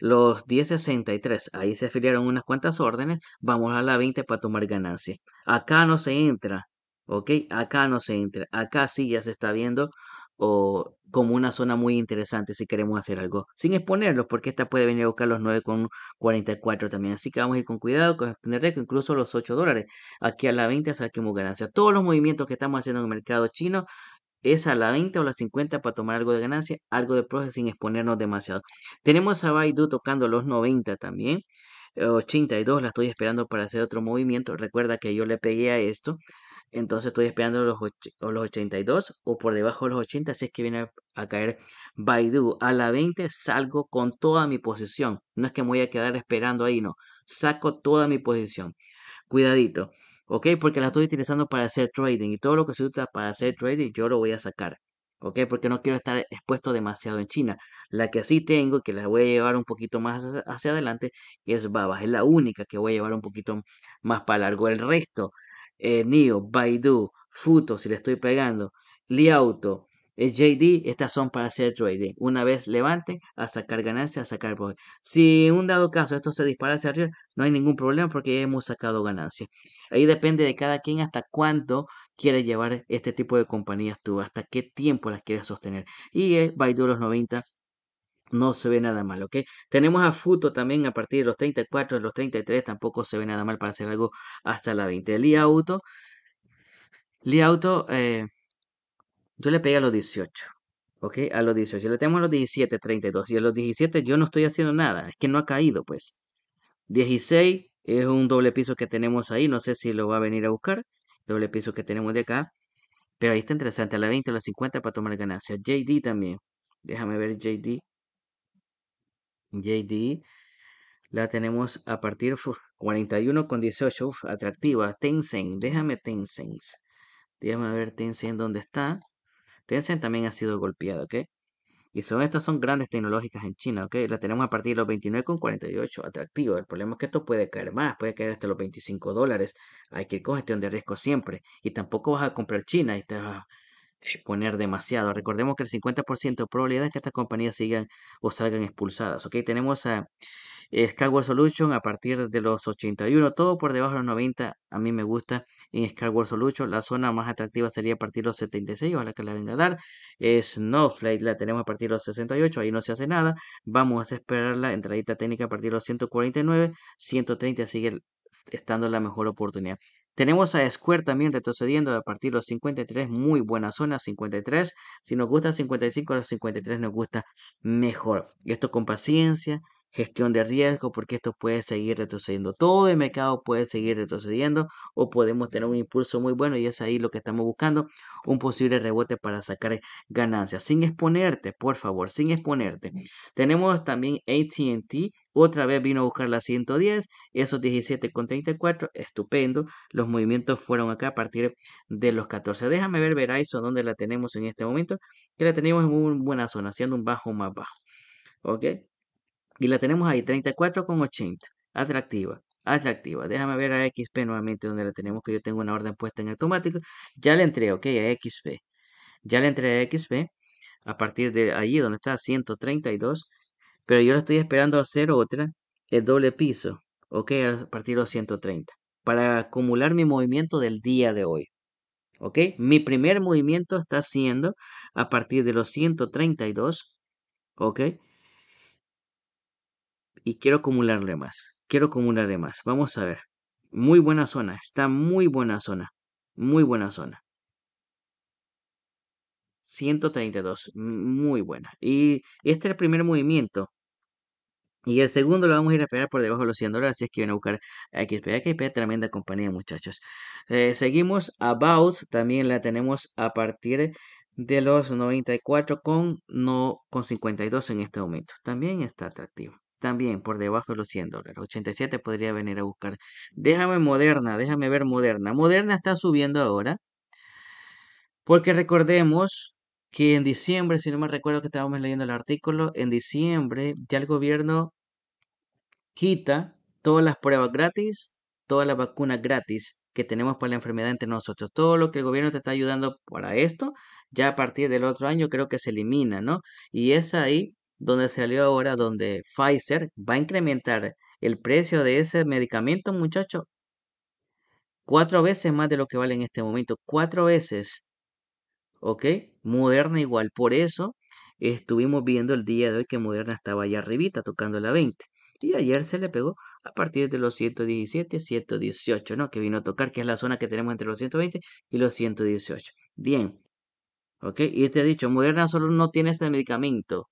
Los 1063, ahí se afiliaron unas cuantas órdenes, vamos a la 20 para tomar ganancias, Acá no se entra, ¿ok? Acá no se entra, acá sí ya se está viendo como una zona muy interesante si queremos hacer algo, sin exponerlos, porque esta puede venir a buscar los 9,44 también. Así que vamos a ir con cuidado, con exponerle que incluso los 8 dólares. Aquí a la 20 saquemos ganancia. Todos los movimientos que estamos haciendo en el mercado chino es a la 20 o la 50 para tomar algo de ganancia, algo de profe sin exponernos demasiado. Tenemos a Baidu tocando los 90 también. 82 la estoy esperando para hacer otro movimiento. Recuerda que yo le pegué a esto entonces estoy esperando los, los 82 o por debajo de los 80, si es que viene a, caer Baidu. A la 20 salgo con toda mi posición. No es que me voy a quedar esperando ahí, no. Saco toda mi posición. Cuidadito, ¿ok? Porque la estoy utilizando para hacer trading y todo lo que se usa para hacer trading yo lo voy a sacar. ¿ok? Porque no quiero estar expuesto demasiado en China. La que sí tengo, que la voy a llevar un poquito más hacia adelante, es Babas. Es la única que voy a llevar un poquito más para largo. El resto eh, Neo, Baidu, Futo, si le estoy pegando, Liauto, eh, JD, estas son para hacer trading. Una vez levanten, a sacar ganancias, a sacar profit. Si en un dado caso esto se dispara hacia arriba, no hay ningún problema porque hemos sacado ganancias. Ahí depende de cada quien hasta cuánto quiere llevar este tipo de compañías tú, hasta qué tiempo las quieres sostener. Y eh, Baidu los 90 no se ve nada mal, ¿ok? Tenemos a Futo también a partir de los 34, de los 33, tampoco se ve nada mal para hacer algo hasta la 20. Lee Auto, Lee Auto, eh, yo le pegué a los 18, ¿ok? A los 18, le tenemos a los 17, 32, y a los 17 yo no estoy haciendo nada, es que no ha caído, pues. 16 es un doble piso que tenemos ahí, no sé si lo va a venir a buscar, doble piso que tenemos de acá, pero ahí está interesante, a la 20, a la 50 para tomar ganancias. JD también, déjame ver JD. JD la tenemos a partir de 41,18. atractiva. Tencent, déjame Tencent. Déjame ver Tencent dónde está. Tencent también ha sido golpeado, ¿ok? Y son, estas son grandes tecnológicas en China, ¿ok? La tenemos a partir de los 29,48, atractiva, El problema es que esto puede caer más, puede caer hasta los 25 dólares. Hay que ir con gestión de riesgo siempre. Y tampoco vas a comprar China y te eh, poner demasiado. Recordemos que el 50% de probabilidad es que estas compañías sigan o salgan expulsadas. Ok, tenemos a eh, Skyward Solution a partir de los 81, todo por debajo de los 90. A mí me gusta en Skyward Solution. La zona más atractiva sería a partir de los 76, a la que la venga a dar. Snowflake la tenemos a partir de los 68, ahí no se hace nada. Vamos a esperar la entradita técnica a partir de los 149, 130 sigue estando la mejor oportunidad. Tenemos a Square también retrocediendo a partir de los 53, muy buena zona, 53. Si nos gusta 55, los 53 nos gusta mejor. Y Esto con paciencia, gestión de riesgo, porque esto puede seguir retrocediendo. Todo el mercado puede seguir retrocediendo o podemos tener un impulso muy bueno y es ahí lo que estamos buscando, un posible rebote para sacar ganancias. Sin exponerte, por favor, sin exponerte. Tenemos también ATT. Otra vez vino a buscar la 110, esos 17,34, estupendo. Los movimientos fueron acá a partir de los 14. Déjame ver eso donde la tenemos en este momento, que la tenemos en una buena zona, haciendo un bajo más bajo. ¿Ok? Y la tenemos ahí, 34,80. Atractiva, atractiva. Déjame ver a XP nuevamente donde la tenemos, que yo tengo una orden puesta en automático. Ya le entré, ok, a XP. Ya le entré a XP. A partir de allí donde está 132. Pero yo la estoy esperando hacer otra, el doble piso, ok, a partir de los 130. Para acumular mi movimiento del día de hoy. ¿ok? Mi primer movimiento está siendo a partir de los 132, ¿ok? y quiero acumularle más. Quiero acumularle más. Vamos a ver. Muy buena zona. Está muy buena zona. Muy buena zona. 132. Muy buena. Y este es el primer movimiento. Y el segundo lo vamos a ir a pegar por debajo de los 100 dólares. Así es que van a buscar XP. tremenda compañía, muchachos. Eh, seguimos. About también la tenemos a partir de los 94 con, no, con 52 en este momento. También está atractivo también por debajo de los 100 dólares. 87 podría venir a buscar. Déjame Moderna, déjame ver Moderna. Moderna está subiendo ahora. Porque recordemos que en diciembre, si no me recuerdo que estábamos leyendo el artículo, en diciembre ya el gobierno quita todas las pruebas gratis, todas las vacunas gratis que tenemos para la enfermedad entre nosotros. Todo lo que el gobierno te está ayudando para esto, ya a partir del otro año creo que se elimina, ¿no? Y es ahí donde salió ahora, donde Pfizer va a incrementar el precio de ese medicamento, muchachos, cuatro veces más de lo que vale en este momento, cuatro veces. ¿Ok? Moderna igual. Por eso estuvimos viendo el día de hoy que Moderna estaba allá arribita, tocando la 20. Y ayer se le pegó a partir de los 117, 118, ¿no? Que vino a tocar, que es la zona que tenemos entre los 120 y los 118. Bien. ¿Ok? Y este ha dicho, Moderna solo no tiene ese medicamento.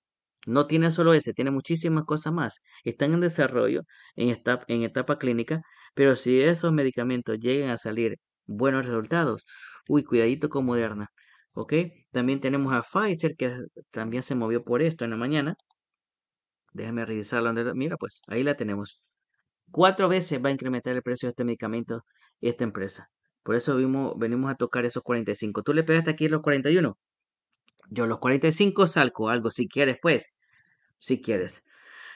No tiene solo ese, tiene muchísimas cosas más. Están en desarrollo, en, etapa, en etapa clínica, pero si esos medicamentos llegan a salir buenos resultados, uy, cuidadito con Moderna. ¿Ok? También tenemos a Pfizer, que también se movió por esto en la mañana. Déjame revisarlo. Mira, pues ahí la tenemos. Cuatro veces va a incrementar el precio de este medicamento esta empresa. Por eso vimos, venimos a tocar esos 45. Tú le pegaste aquí los 41. Yo los 45 salgo algo si quieres, pues. Si quieres.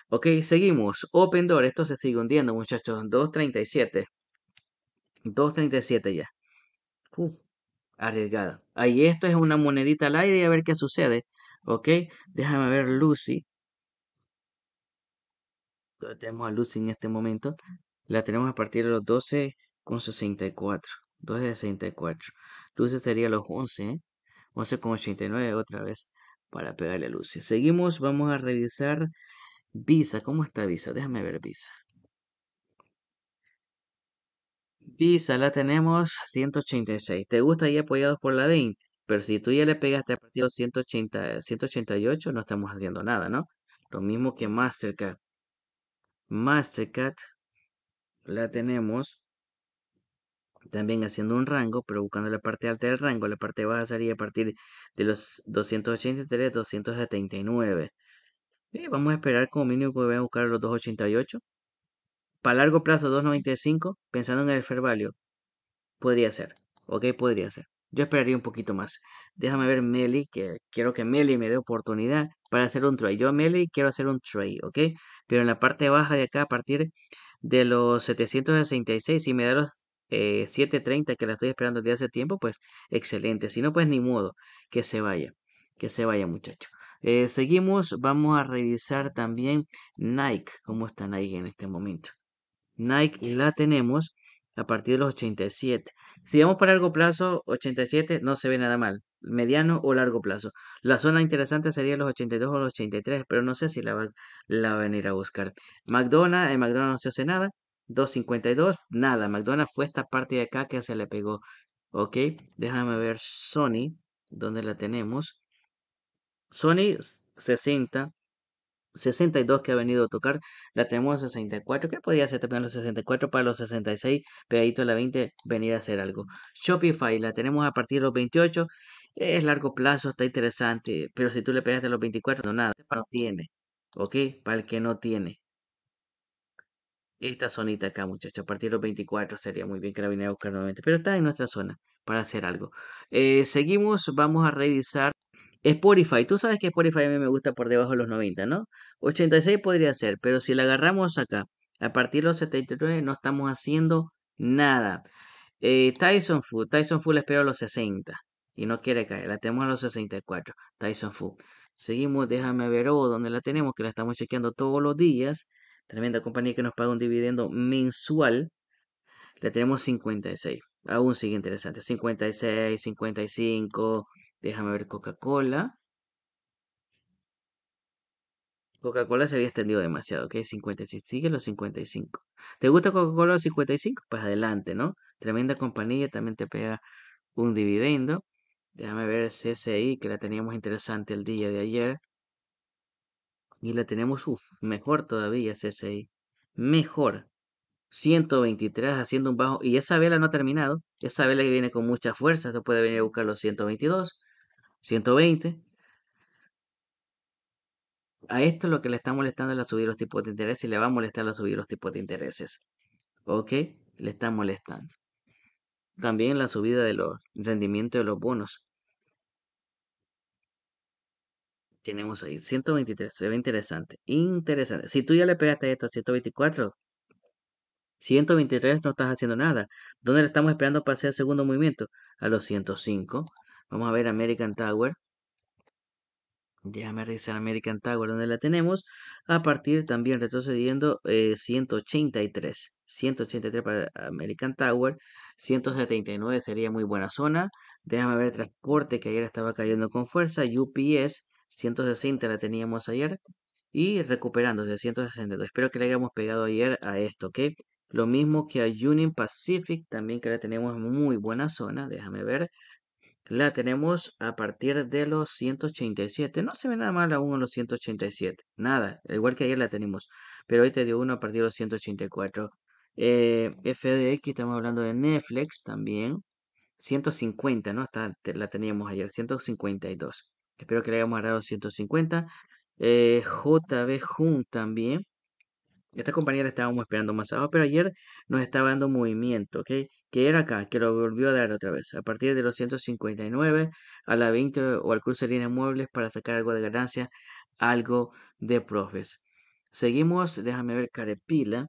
Ok, seguimos. Open Door. Esto se sigue hundiendo, muchachos. 2.37. 2.37 ya. Uf, arriesgada. Ahí esto es una monedita al aire a ver qué sucede. Ok, déjame ver Lucy. Tenemos a Lucy en este momento. La tenemos a partir de los 12.64. 12.64. 12 Lucy sería los 11. ¿eh? 11,89 otra vez para pegarle a Lucy. Seguimos, vamos a revisar Visa. ¿Cómo está Visa? Déjame ver Visa. Visa la tenemos 186. Te gusta ir apoyados por la 20. Pero si tú ya le pegaste a partido 180, 188, no estamos haciendo nada, ¿no? Lo mismo que Mastercard. Mastercard la tenemos también haciendo un rango, pero buscando la parte alta del rango, la parte baja sería a partir de los 283, 279. Eh, vamos a esperar como mínimo que voy a buscar los 288. Para largo plazo, 295, pensando en el fair value, podría ser, ok, podría ser. Yo esperaría un poquito más. Déjame ver Meli, que quiero que Meli me dé oportunidad para hacer un trade. Yo a Meli quiero hacer un trade, ¿ok? Pero en la parte baja de acá, a partir de los 766, si me da los 7.30 eh, que la estoy esperando desde hace tiempo, pues excelente. Si no, pues ni modo, que se vaya, que se vaya muchacho. Eh, seguimos, vamos a revisar también Nike, cómo está Nike en este momento. Nike la tenemos a partir de los 87. Si vamos para largo plazo, 87 no se ve nada mal, mediano o largo plazo. La zona interesante sería los 82 o los 83, pero no sé si la va, la a venir a buscar. McDonald's, en McDonald's no se hace nada, 2.52. Nada, McDonald's fue esta parte de acá que se le pegó. Ok, déjame ver Sony, donde la tenemos. Sony 60, 62 que ha venido a tocar, la tenemos 64, que podía ser también los 64 para los 66, pegadito a la 20, venir a hacer algo. Shopify, la tenemos a partir de los 28, es largo plazo, está interesante, pero si tú le pegas de los 24, no nada, para no tiene, ¿ok? Para el que no tiene esta zonita acá, muchachos. A partir de los 24 sería muy bien que la viniera a buscar nuevamente. Pero está en nuestra zona para hacer algo. Eh, seguimos, vamos a revisar Spotify. Tú sabes que Spotify a mí me gusta por debajo de los 90, ¿no? 86 podría ser, pero si la agarramos acá, a partir de los 79 no estamos haciendo nada. Eh, Tyson Food Tyson Food le espero a los 60 y no quiere caer. La tenemos a los 64, Tyson Fu. Seguimos, déjame ver, oh, donde la tenemos, que la estamos chequeando todos los días tremenda compañía que nos paga un dividendo mensual, La tenemos 56. Aún sigue interesante. 56, 55. Déjame ver Coca-Cola. Coca-Cola se había extendido demasiado, ¿ok? 56, sigue los 55. ¿Te gusta Coca-Cola los 55? Pues adelante, ¿no? Tremenda compañía, también te pega un dividendo. Déjame ver CCI que la teníamos interesante el día de ayer. Y la tenemos, uff, mejor todavía, CSI. Mejor. 123 haciendo un bajo. Y esa vela no ha terminado. Esa vela que viene con mucha fuerza. Esto puede venir a buscar los 122, 120. A esto lo que le está molestando es la subida de los tipos de interés y le va a molestar la subida de los tipos de intereses. ¿Ok? Le está molestando. También la subida de los rendimientos de los bonos. tenemos ahí 123, se ve interesante, interesante. Si tú ya le pegaste esto a 124, 123 no estás haciendo nada. ¿Dónde le estamos esperando para hacer el segundo movimiento? A los 105. Vamos a ver American Tower. Déjame revisar American Tower, donde la tenemos. A partir también retrocediendo 183. Eh, 183 para American Tower. 179 sería muy buena zona. Déjame ver transporte que ayer estaba cayendo con fuerza. UPS 160 la teníamos ayer y recuperando de 160. Espero que le hayamos pegado ayer a esto, ¿ok? Lo mismo que a Union Pacific, también que la tenemos en muy buena zona, déjame ver. La tenemos a partir de los 187. No se ve nada mal aún en los 187. Nada, igual que ayer la tenemos. Pero hoy te dio uno a partir de los 184. Eh, FDX, estamos hablando de Netflix también. 150, ¿no? Hasta la teníamos ayer, 152. Espero que le hayamos agarrado 150. JB Jun también. Esta compañera la estábamos esperando más abajo, pero ayer nos estaba dando movimiento, ¿ok? Que era acá, que lo volvió a dar otra vez. A partir de los 159 a la 20 o al cruce de líneas muebles para sacar algo de ganancia, algo de profes. Seguimos, déjame ver Carepila.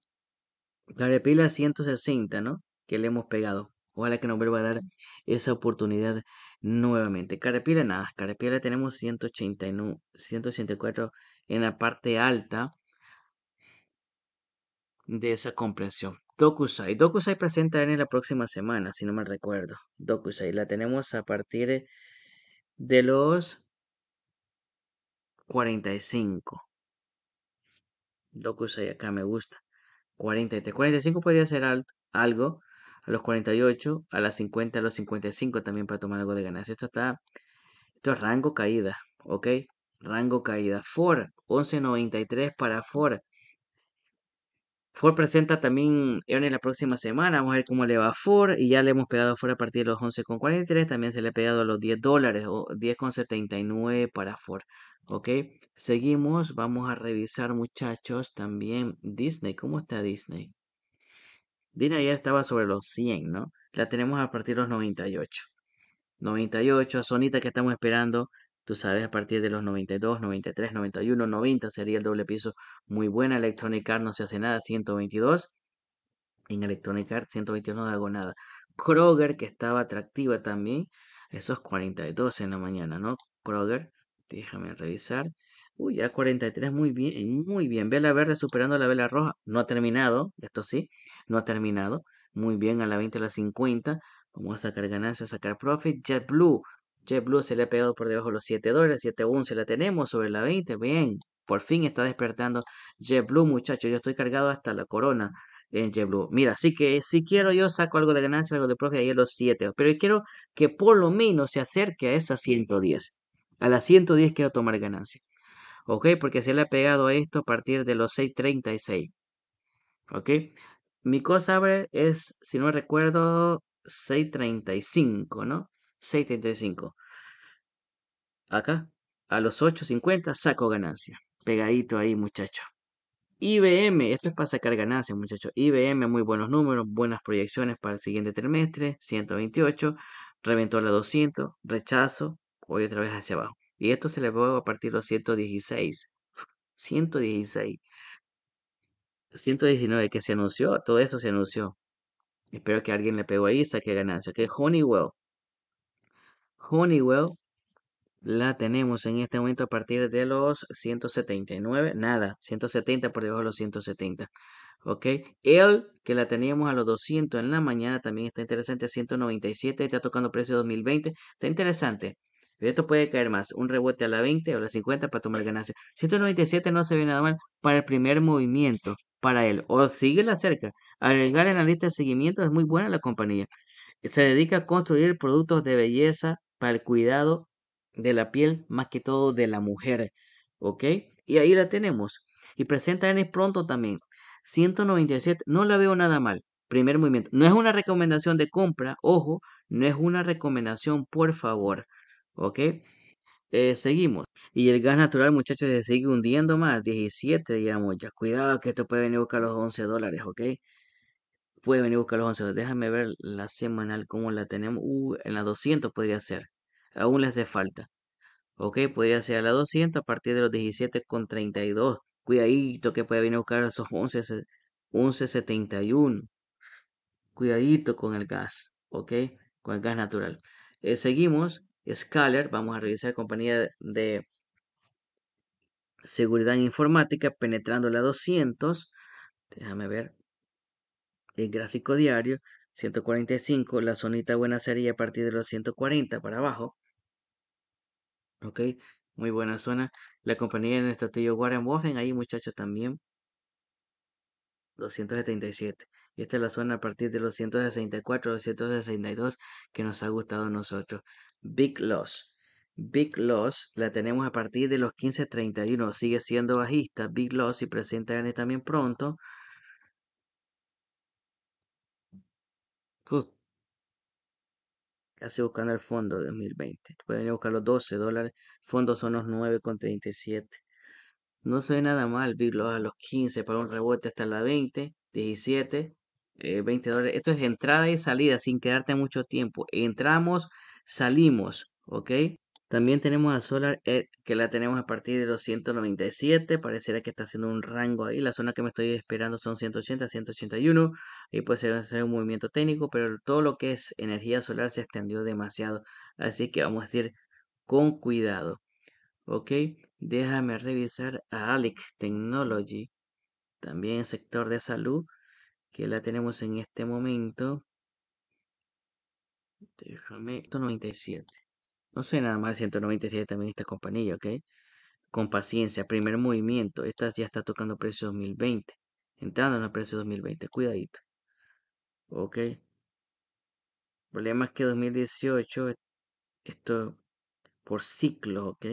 Carepila 160, ¿no? Que le hemos pegado. Ojalá que nos vuelva a dar esa oportunidad nuevamente. Carapila, nada, Carapila tenemos 184 en la parte alta de esa comprensión. Dokusai. Dokusai presenta en la próxima semana, si no me recuerdo. Dokusai. La tenemos a partir de los 45. Dokusai acá me gusta. 43. 45 podría ser algo a los 48, a las 50, a los 55 también para tomar algo de ganancia. Esto está, esto es rango caída, ¿ok? Rango caída. Ford, 11.93 para Ford. Ford presenta también en la próxima semana. Vamos a ver cómo le va a Ford. Y ya le hemos pegado a Ford a partir de los 11,43. También se le ha pegado a los 10 dólares o 10,79 para Ford. Ok, seguimos. Vamos a revisar, muchachos, también Disney. ¿Cómo está Disney? Dina ya estaba sobre los 100, ¿no? La tenemos a partir de los 98. 98, a Sonita que estamos esperando, tú sabes, a partir de los 92, 93, 91, 90 sería el doble piso. Muy buena Electronic Arts no se hace nada, 122. En Electronic Arts 122 no hago nada. Kroger, que estaba atractiva también, esos 42 en la mañana, ¿no? Kroger, déjame revisar. Uy, ya 43, muy bien, muy bien. Vela verde superando la vela roja, no ha terminado, esto sí no ha terminado. Muy bien, a la 20 a la 50. Vamos a sacar ganancias, sacar profit. JetBlue. JetBlue se le ha pegado por debajo de los 7 dólares. 7.11 la tenemos sobre la 20. Bien, por fin está despertando JetBlue, muchachos. Yo estoy cargado hasta la corona en JetBlue. Mira, así que si quiero yo saco algo de ganancia, algo de profit ahí a los 7. Pero quiero que por lo menos se acerque a esa 110. A las 110 quiero tomar ganancia. ¿Ok? Porque se le ha pegado a esto a partir de los 6.36. ¿Ok? Mi cosa abre es, si no me recuerdo, 6.35, ¿no? 6.35. Acá, a los 8.50 saco ganancia. Pegadito ahí, muchachos. IBM, esto es para sacar ganancia muchachos. IBM, muy buenos números, buenas proyecciones para el siguiente trimestre, 128, reventó la 200, rechazo, voy otra vez hacia abajo. Y esto se le va a partir los 116. 116. 119 que se anunció, todo eso se anunció. Espero que alguien le pegó ahí saque ganancia. Que Honeywell. Honeywell la tenemos en este momento a partir de los 179. Nada, 170 por debajo de los 170. Ok, el que la teníamos a los 200 en la mañana también está interesante, 197, está tocando precio 2020, está interesante. Esto puede caer más, un rebote a la 20 o a la 50 para tomar ganancia. 197 no se ve nada mal para el primer movimiento para él o síguela cerca. Agregar en la lista de seguimiento es muy buena la compañía. Se dedica a construir productos de belleza para el cuidado de la piel, más que todo de la mujer. ¿Ok? Y ahí la tenemos. Y presenta en pronto también. 197, no la veo nada mal. Primer movimiento. No es una recomendación de compra, ojo, no es una recomendación, por favor. ¿Ok? Eh, seguimos. Y el gas natural, muchachos, se sigue hundiendo más. 17, digamos, ya. Cuidado que esto puede venir a buscar los 11 dólares, ¿ok? Puede venir a buscar los 11 dólares. Déjame ver la semanal, cómo la tenemos. Uh, en la 200 podría ser. Aún les hace falta. ¿Ok? Podría ser a la 200 a partir de los Con 17 32 Cuidadito que puede venir a buscar esos 11,71. Cuidadito con el gas, ¿ok? Con el gas natural. Eh, seguimos vamos a revisar compañía de seguridad informática, penetrando la 200, déjame ver, el gráfico diario, 145, la zonita buena sería a partir de los 140 para abajo, ok, muy buena zona, la compañía de nuestro tío Warren Buffett, ahí muchachos también, 277. Y esta es la zona a partir de los 164, 262 que nos ha gustado a nosotros. Big Loss. Big Loss la tenemos a partir de los 15.31. Sigue siendo bajista. Big Loss y presenta ganes también pronto. Casi buscando el fondo de 2020. Pueden buscar los 12 dólares. Fondos son los 9,37. No se ve nada mal Big Loss a los 15 para un rebote hasta la 20. 17. 20 dólares. Esto es entrada y salida sin quedarte mucho tiempo. Entramos salimos, ¿ok? También tenemos a Solar que la tenemos a partir de los 197. Pareciera que está haciendo un rango ahí. La zona que me estoy esperando son 180, 181. Ahí puede ser un movimiento técnico, pero todo lo que es energía solar se extendió demasiado. Así que vamos a decir con cuidado. Ok, déjame revisar a Alex Technology. También sector de salud, que la tenemos en este momento. Déjame. 197. No sé nada más. 197 también esta compañía, ¿ok? Con paciencia. Primer movimiento. Esta ya está tocando precio 2020. Entrando en el precio 2020. Cuidadito. ¿Ok? El problema es que 2018. E-, esto por ciclo, ¿ok?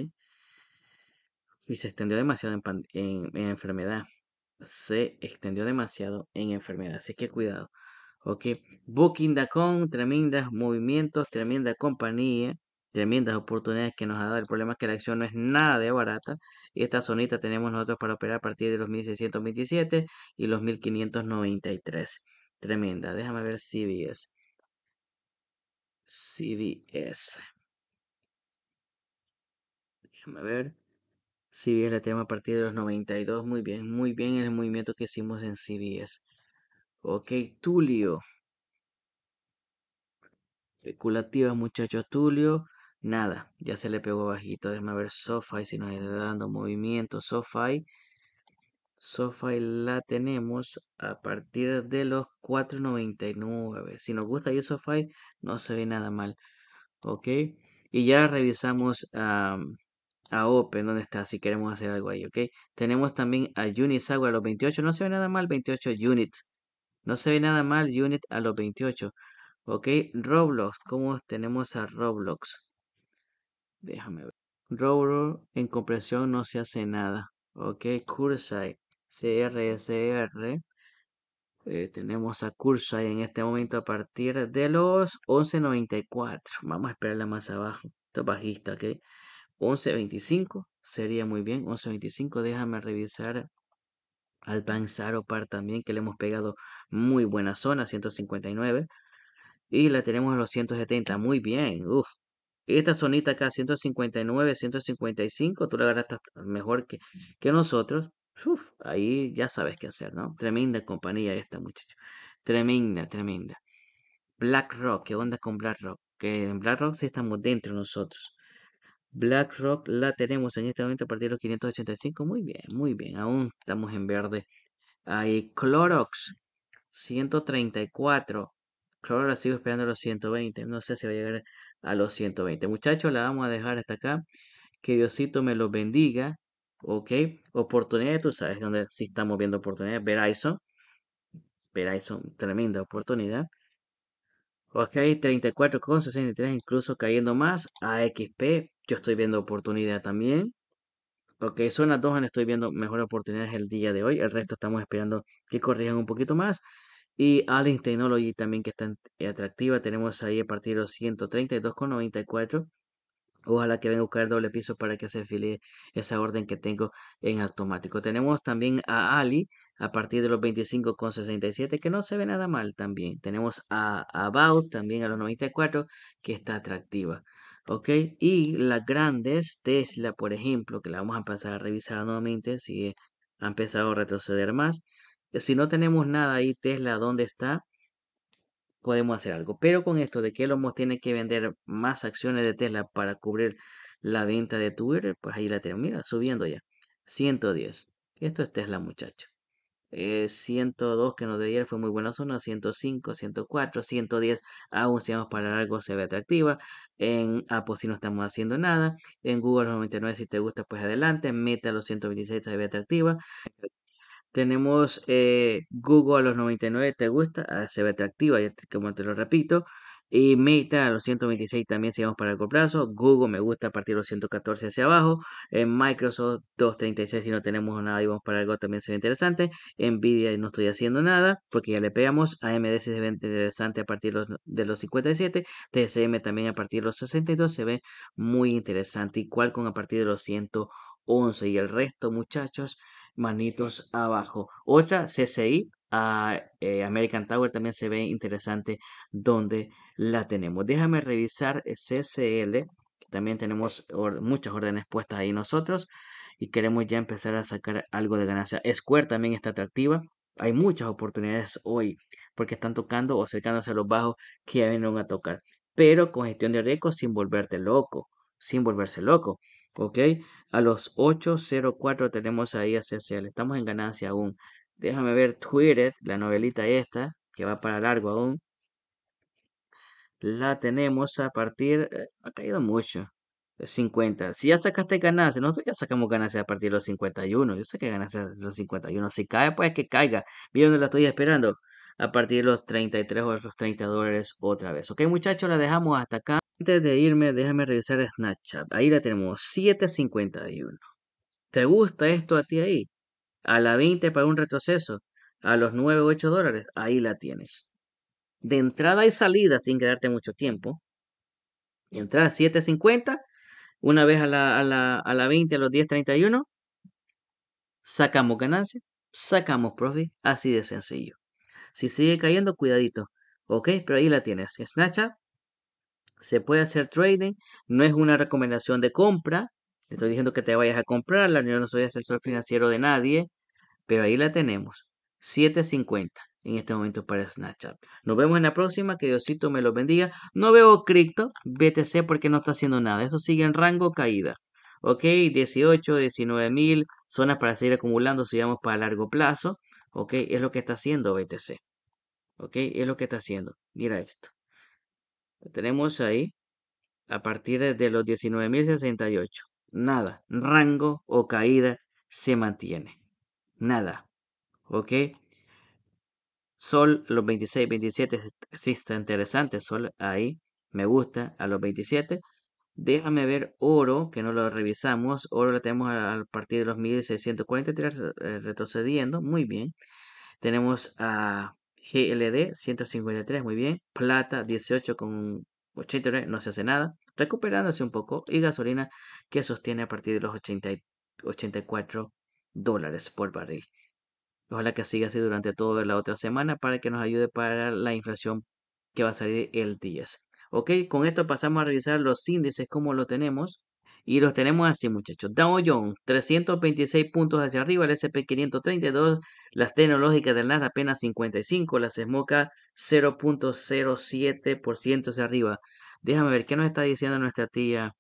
Y se extendió demasiado en enfermedad. Se extendió demasiado en enfermedad. Así que cuidado. ¿ok? Booking.com, tremendos movimientos, tremenda compañía, tremendas oportunidades que nos ha dado. El problema es que la acción no es nada de barata. Y esta zonita tenemos nosotros para operar a partir de los 1627 y los 1593. Tremenda. Déjame ver CBS. CBS. Déjame ver. CBS la tenemos a partir de los 92. Muy bien, muy bien el movimiento que hicimos en CBS. Ok, Tulio. Especulativa, muchacho Tulio. Nada, ya se le pegó bajito. Déjame ver SoFi si nos está dando movimiento. SoFi. SoFi la tenemos a partir de los 4.99. Si nos gusta eso SoFi, no se ve nada mal. Ok. Y ya revisamos ah, a Open, donde está, si queremos hacer algo ahí, ¿ok? Tenemos también a Unisagua, los 28, no se ve nada mal, 28 units. No se ve nada mal Unit a los 28. Ok, Roblox. ¿Cómo tenemos a Roblox? Déjame ver. Roblox en compresión no se hace nada. Ok, Cursai. CRSR. Eh, tenemos a Cursai en este momento a partir de los 11.94. Vamos a esperarla más abajo. Esto bajista, ok. 11.25 sería muy bien. 11.25. Déjame revisar al o par también, que le hemos pegado muy buena zona, 159. Y la tenemos a los 170, muy bien. Uf. Esta zonita acá, 159, 155, tú la agarraste mejor que, que nosotros. Uf, ahí ya sabes qué hacer, ¿no? Tremenda compañía esta, muchachos. Tremenda, tremenda. Black Rock ¿qué onda con Black Rock Que en BlackRock sí estamos dentro nosotros. BlackRock la tenemos en este momento a partir de los 585. Muy bien, muy bien. Aún estamos en verde. Hay Clorox, 134. Clorox la sigo esperando a los 120. No sé si va a llegar a los 120. Muchachos, la vamos a dejar hasta acá. Que Diosito me los bendiga. Ok. Oportunidades, tú sabes dónde sí estamos viendo oportunidades. Verizon. Verizon, tremenda oportunidad. Ok, 34,63, incluso cayendo más. a XP. yo estoy viendo oportunidad también. Ok, son las dos estoy viendo mejores oportunidades el día de hoy. El resto estamos esperando que corrijan un poquito más. Y Allen Technology también que está eh, atractiva. Tenemos ahí a partir de los 132,94 Ojalá que venga a buscar el doble piso para que se file esa orden que tengo en automático. Tenemos también a Ali a partir de los 25,67 que no se ve nada mal también. Tenemos a About también a los 94 que está atractiva. ¿Ok? Y las grandes, Tesla por ejemplo, que la vamos a empezar a revisar nuevamente si ha empezado a retroceder más. Si no tenemos nada ahí, Tesla, ¿dónde está? podemos hacer algo. Pero con esto de que Elon Musk tiene que vender más acciones de Tesla para cubrir la venta de Twitter, pues ahí la tenemos. Mira, subiendo ya. 110. Esto es Tesla, muchacho. 102 eh, que nos de ayer fue muy buena zona, 105, 104, 110, aún si vamos para largo se ve atractiva, en Apple si no estamos haciendo nada, en Google 99 si te gusta pues adelante, Meta los 126 se ve atractiva, tenemos eh, Google a los 99, te gusta, ah, se ve atractiva, como te lo repito. Y Meta a los 126 también vamos para el plazo. Google me gusta a partir de los 114 hacia abajo. En Microsoft 236 si no tenemos nada y vamos para algo también se ve interesante. Nvidia no estoy haciendo nada porque ya le pegamos. AMD se ve interesante a partir de los 57. TSM también a partir de los 62 se ve muy interesante. Y Qualcomm a partir de los 111. Y el resto muchachos manitos abajo. Otra, CCI, a ah, eh, American Tower también se ve interesante donde la tenemos. Déjame revisar eh, CCL. también tenemos muchas órdenes puestas ahí nosotros y queremos ya empezar a sacar algo de ganancia. Square también está atractiva. Hay muchas oportunidades hoy porque están tocando o acercándose a los bajos que ya a tocar. Pero con gestión de riesgo sin volverte loco, sin volverse loco. ¿Ok? A los 8.04 tenemos ahí a CCL. Estamos en ganancia aún. Déjame ver Twitter, la novelita esta, que va para largo aún. La tenemos a partir... Eh, ha caído mucho. 50. Si ya sacaste ganancia, nosotros ya sacamos ganancia a partir de los 51. Yo sé que ganancia de los 51. Si cae, pues que caiga. Mira donde la estoy esperando. A partir de los 33 o los 30 dólares otra vez. Ok, muchachos, la dejamos hasta acá. Antes de irme, déjame revisar Snapchat. Ahí la tenemos, 7.51. ¿Te gusta esto a ti ahí? A la 20 para un retroceso, a los 9 8 dólares, ahí la tienes. De entrada y salida sin quedarte mucho tiempo. Entrada 7.50, una vez a la, a la, a la 20, a los 10.31, sacamos ganancia, sacamos profit, así de sencillo. Si sigue cayendo, cuidadito. Ok, pero ahí la tienes. Snapchat, se puede hacer trading, no es una recomendación de compra, estoy diciendo que te vayas a comprarla, yo no soy asesor financiero de nadie, pero ahí la tenemos, 750 en este momento para Snapchat. Nos vemos en la próxima, que Diosito me los bendiga. No veo cripto, BTC porque no está haciendo nada, eso sigue en rango caída. Ok, 18, 19 mil zonas para seguir acumulando, Si vamos para largo plazo. Ok, es lo que está haciendo BTC. Ok, es lo que está haciendo. Mira esto tenemos ahí a partir de los 19.068. Nada, rango o caída se mantiene. Nada. ¿Ok? Sol, los 26, 27, sí está interesante. Sol ahí, me gusta, a los 27. Déjame ver oro, que no lo revisamos. Oro lo tenemos a partir de los 1643 eh, retrocediendo. Muy bien. Tenemos a GLD 153, muy bien. Plata 18,89, no se hace nada. Recuperándose un poco. Y gasolina que sostiene a partir de los 80, 84 dólares por barril. Ojalá que siga así durante toda la otra semana para que nos ayude para la inflación que va a salir el 10. Ok, con esto pasamos a revisar los índices como lo tenemos. Y los tenemos así, muchachos. Dow Jones, 326 puntos hacia arriba. El SP 532. Las tecnológicas del NASDAQ apenas 55. Las SMOCA 0.07% hacia arriba. Déjame ver qué nos está diciendo nuestra tía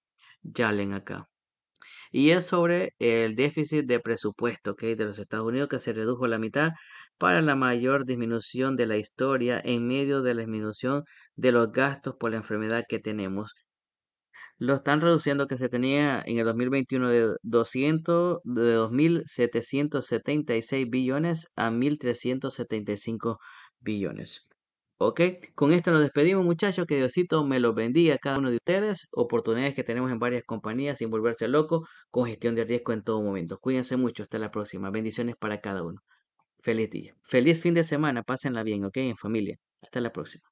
Jalen acá. Y es sobre el déficit de presupuesto de los Estados Unidos que se redujo a la mitad para la mayor disminución de la historia en medio de la disminución de los gastos por la enfermedad que tenemos lo están reduciendo que se tenía en el 2021 de 200 de 2.776 billones a 1.375 billones. Ok, con esto nos despedimos muchachos, que Diosito me los bendiga a cada uno de ustedes, oportunidades que tenemos en varias compañías sin volverse loco, con gestión de riesgo en todo momento. Cuídense mucho, hasta la próxima, bendiciones para cada uno. Feliz día, feliz fin de semana, pásenla bien, ok, en familia. Hasta la próxima.